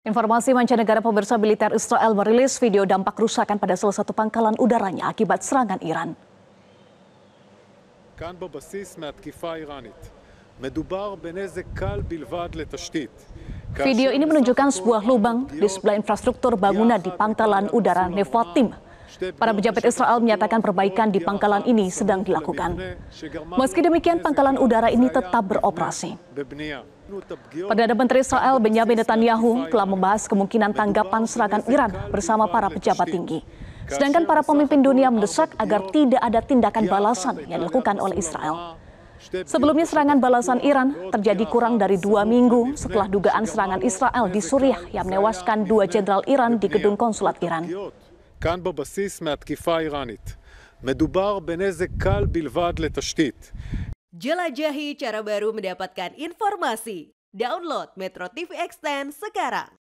Informasi mancanegara pemirsa militer Israel merilis video dampak kerusakan pada salah satu pangkalan udaranya akibat serangan Iran. Kan video ini menunjukkan sebuah lubang di sebelah infrastruktur bangunan di pangkalan udara Nevatim Para pejabat Israel menyatakan perbaikan di pangkalan ini sedang dilakukan. Meski demikian, pangkalan udara ini tetap beroperasi. Perdana Menteri Israel Benjamin Netanyahu telah membahas kemungkinan tanggapan serangan Iran bersama para pejabat tinggi. Sedangkan para pemimpin dunia mendesak agar tidak ada tindakan balasan yang dilakukan oleh Israel. Sebelumnya serangan balasan Iran terjadi kurang dari dua minggu setelah dugaan serangan Israel di Suriah yang menewaskan dua jenderal Iran di gedung konsulat Iran. כאן בבסיס מהתקיפה האיראנית. מדובר בנזק קל בלבד לתשתית. Jelajahi cara baru mendapatkan informasi. Download Metro TV Extend sekarang.